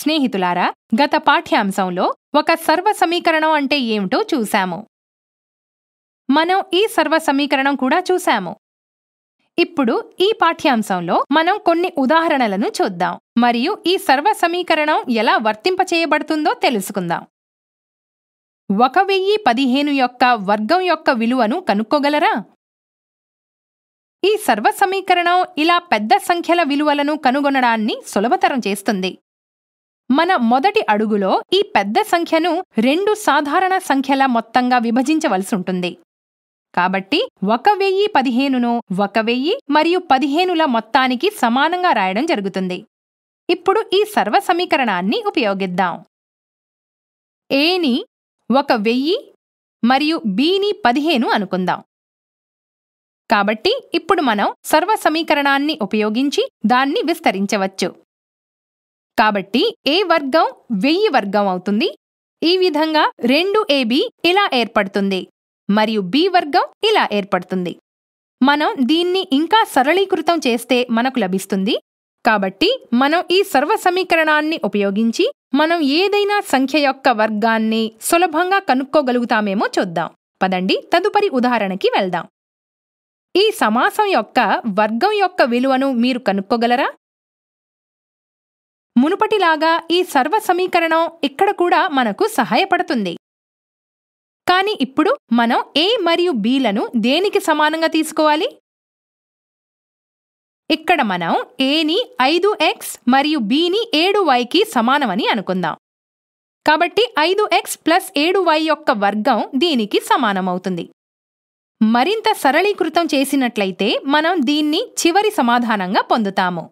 స్నేహితులారా గత పాఠ్యాంశంలో ఒక సర్వ సమీకరణం అంటే ఏమిటో చూశాము మనం ఈ సర్వ సమీకరణం కూడా చూశాము ఇప్పుడు ఈ పాఠ్యాంశంలో మనం కొన్ని ఉదాహరణలను చూద్దాం మరియు ఈ సర్వ సమీకరణం ఎలా వర్తింపచేయబడుతుందో తెలుసుకుందాం ఒక వెయ్యి పదిహేను యొక్క వర్గం యొక్క విలువను కనుక్కోగలరా ఈ సర్వ సమీకరణం ఇలా పెద్ద సంఖ్యల విలువలను కనుగొనడాన్ని సులభతరం చేస్తుంది మన మొదటి అడుగులో ఈ పెద్ద సంఖ్యను రెండు సాధారణ సంఖ్యల మొత్తంగా విభజించవలసి ఉంటుంది కాబట్టి ఒక వెయ్యి పదిహేనును ఒక వెయ్యి మరియు పదిహేనుల మొత్తానికి సమానంగా రాయడం జరుగుతుంది ఇప్పుడు ఈ సర్వ సమీకరణాన్ని ఉపయోగిద్దాం ఏని ఒక వెయ్యి మరియు బీని పదిహేను అనుకుందాం కాబట్టి ఇప్పుడు మనం సర్వ సమీకరణాన్ని ఉపయోగించి దాన్ని విస్తరించవచ్చు కాబట్టి ఏ వర్గం వెయ్యి వర్గం అవుతుంది ఈ విధంగా రెండు ఏబి ఇలా ఏర్పడుతుంది మరియు బి వర్గం ఇలా ఏర్పడుతుంది మనం దీన్ని ఇంకా సరళీకృతం చేస్తే మనకు లభిస్తుంది కాబట్టి మనం ఈ సర్వ సమీకరణాన్ని ఉపయోగించి మనం ఏదైనా సంఖ్య యొక్క వర్గాన్ని సులభంగా కనుక్కోగలుగుతామేమో చూద్దాం పదండి తదుపరి ఉదాహరణకి వెళ్దాం ఈ సమాసం యొక్క వర్గం యొక్క విలువను మీరు కనుక్కోగలరా మునుపటిలాగా ఈ సర్వ సమీకరణం ఇక్కడ కూడా మనకు సహాయపడుతుంది కానీ ఇప్పుడు మనం ఏ మరియు బీలను దేనికి సమానంగా తీసుకోవాలి ఇక్కడ మనం ఏని ఐదు ఎక్స్ మరియు బీని ఏడు వైకి సమానమని అనుకుందాం కాబట్టి ఐదు ఎక్స్ ప్లస్ ఏడు వై యొక్క వర్గం దీనికి సమానమవుతుంది మరింత సరళీకృతం చేసినట్లయితే మనం దీన్ని చివరి సమాధానంగా పొందుతాము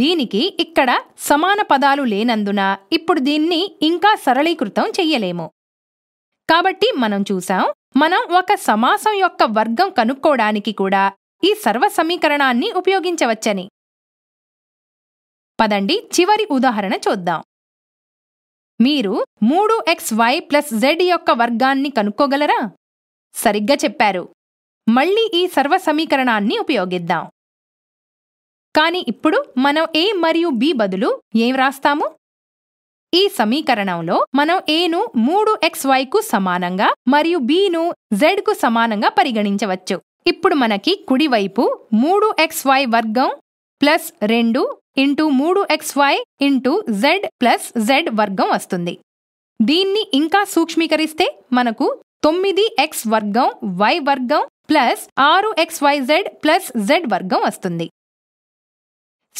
దీనికి ఇక్కడ సమాన పదాలు లేనందున ఇప్పుడు దీన్ని ఇంకా సరళీకృతం చెయ్యలేము కాబట్టి మనం చూసాం మనం ఒక సమాసం యొక్క వర్గం కనుక్కోడానికి కూడా ఈ సర్వ సమీకరణాన్ని ఉపయోగించవచ్చని పదండి చివరి ఉదాహరణ చూద్దాం మీరు మూడు ఎక్స్ వై ప్లస్ జెడ్ యొక్క వర్గాన్ని కనుక్కోగలరా సరిగ్గా చెప్పారు మళ్ళీ ఈ సర్వ సమీకరణాన్ని ఉపయోగిద్దాం కానీ ఇప్పుడు మనం ఏ మరియు బి బదులు ఏం రాస్తాము ఈ సమీకరణంలో మనం ఏను మూడు ఎక్స్ వైకు సమానంగా మరియు బీను జెడ్కు సమానంగా పరిగణించవచ్చు ఇప్పుడు మనకి కుడివైపు మూడు ఎక్స్ వై వర్గం ప్లస్ రెండు ఇంటూ మూడు X Y into Z plus Z వర్గం వస్తుంది దీన్ని ఇంకా సూక్ష్మీకరిస్తే మనకు తొమ్మిది ఎక్స్ వర్గం వై వర్గం ప్లస్ ఆరు X Y Z plus Z వర్గం వస్తుంది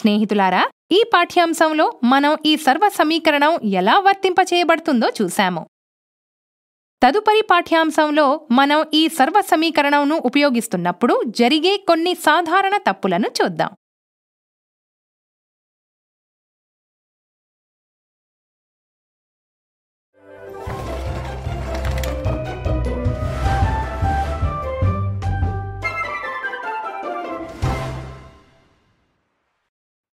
స్నేహితులారా ఈ పాఠ్యాంశంలో మనం ఈ సర్వ సమీకరణం ఎలా వర్తింపచేయబడుతుందో చూశాము తదుపరి పాఠ్యాంశంలో మనం ఈ సర్వ సమీకరణంను ఉపయోగిస్తున్నప్పుడు జరిగే కొన్ని సాధారణ తప్పులను చూద్దాం